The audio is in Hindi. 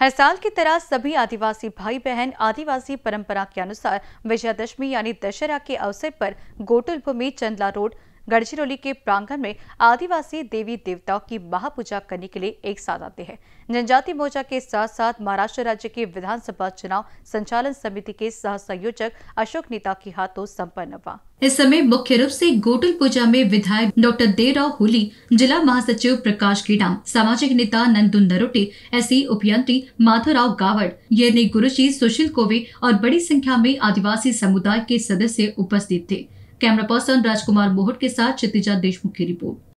हर साल की तरह सभी आदिवासी भाई बहन आदिवासी परंपरा के अनुसार विजयादशमी यानी दशहरा के अवसर पर गोटुलपुर में चंदला रोड गढ़चिरौली के प्रांगण में आदिवासी देवी देवताओं की महापूजा करने के लिए एक साथ आते हैं जनजाति मोर्चा के साथ साथ महाराष्ट्र राज्य के विधानसभा चुनाव संचालन समिति के सह संयोजक अशोक नेता के हाथों सम्पन्न हुआ इस समय मुख्य रूप से गोटल पूजा में विधायक डॉक्टर देवराव होली जिला महासचिव प्रकाश कीडाम सामाजिक नेता नंदू नरोटे ऐसी उपयंत्री माधोराव गावड़ ये गुरुजी सुशील कोवे और बड़ी संख्या में आदिवासी समुदाय के सदस्य उपस्थित थे कैमरा पर्सन राजकुमार बोहट के साथ क्षितिजा देशमुख की रिपोर्ट